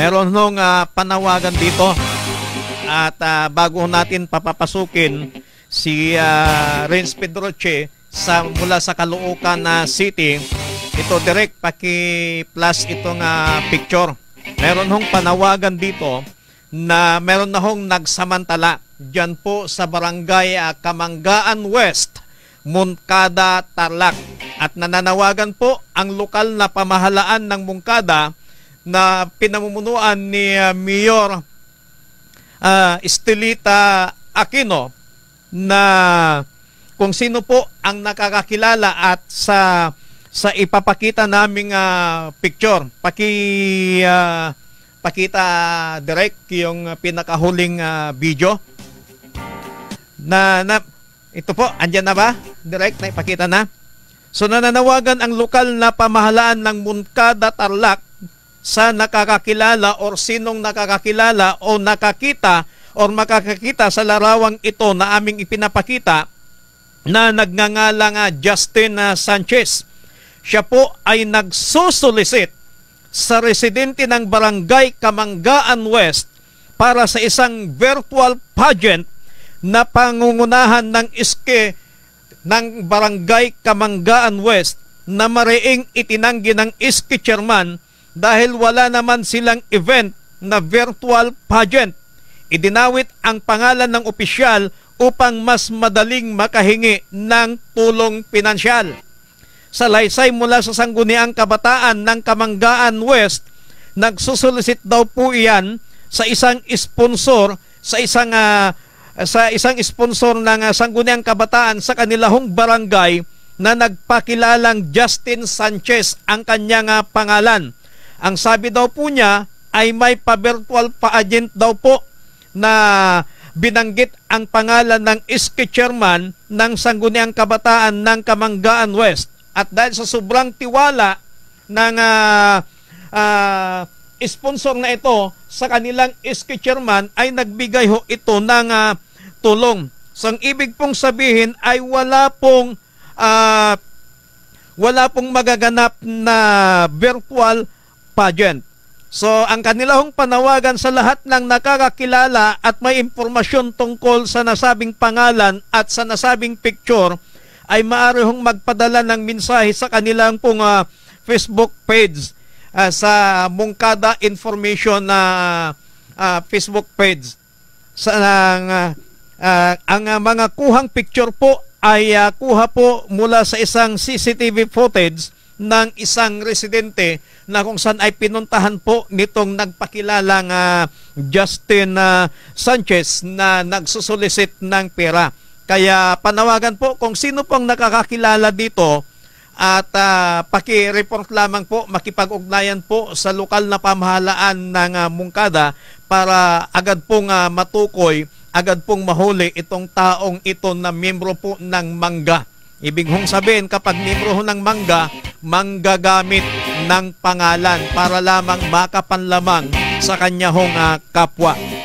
Meron nung uh, panawagan dito at uh, bago natin papapasukin si uh, ah, Renz Pedroche sa mula sa Caloocan uh, City. Ito direct paki-plus itong uh, picture. Meron hong panawagan dito na meron na hong nagsamantala diyan po sa barangay uh, Kamanggaan West, Moncada, Tarlac at nananawagan po ang lokal na pamahalaan ng Moncada na pinamumunuan ni uh, Mayor uh, Estelita Aquino na kung sino po ang nakakakilala at sa sa ipapakita naming uh, picture paki uh, pakita direct yung pinakahuling uh, video na, na ito po andyan na ba direct na ipakita na so nananawagan ang lokal na pamahalaan ng Moncada Tarlac sa nakakakilala or sinong nakakakilala o nakakita or makakakita sa larawang ito na aming ipinapakita na nagnangala nga Justin Sanchez. Siya po ay nagsusulisit sa residente ng barangay Kamanggaan West para sa isang virtual pageant na pangungunahan ng iske ng barangay Kamanggaan West na mariing itinanggi ng iske chairman dahil wala naman silang event na virtual pageant. Idinawit ang pangalan ng opisyal upang mas madaling makahingi ng tulong pinansyal. Sa laysay mula sa Sangguniang Kabataan ng Kamanggaan West, nagsusulisit daw po iyan sa isang sponsor sa isang uh, sa isang sponsor ng uh, Sangguniang Kabataan sa kanilang barangay na nagpakilalang Justin Sanchez ang kanyang uh, pangalan. Ang sabi daw po niya ay may pa-virtual pa-agent daw po na binanggit ang pangalan ng iske chairman ng Sangguniang Kabataan ng Kamanggaan West. At dahil sa sobrang tiwala ng uh, uh, sponsor na ito sa kanilang iske chairman ay nagbigay ho ito ng uh, tulong. So ibig pong sabihin ay wala pong uh, wala pong magaganap na virtual pageant. So ang kanilang panawagan sa lahat ng nakakakilala at may impormasyon tungkol sa nasabing pangalan at sa nasabing picture ay maaari hong magpadala ng mensahe sa kanilang pong uh, Facebook page uh, sa Mungkada Information na uh, uh, Facebook page. Sa, uh, uh, ang uh, mga kuhang picture po ay uh, kuha po mula sa isang CCTV footage ng isang residente na kung saan ay pinuntahan po nitong nagpakilalang uh, Justin uh, Sanchez na nagsusulisit ng pera. Kaya panawagan po kung sino pong nakakakilala dito at uh, paki-report lamang po, makipag-ugnayan po sa lokal na pamahalaan ng uh, Mungkada para agad pong uh, matukoy, agad pong mahuli itong taong ito na miyembro po ng Mangga. Ibig hong sabihin, kapag miyembro ho ng Mangga, manggagamit ng pangalan para lamang makapanlamang sa kanyang uh, ah, kapwa.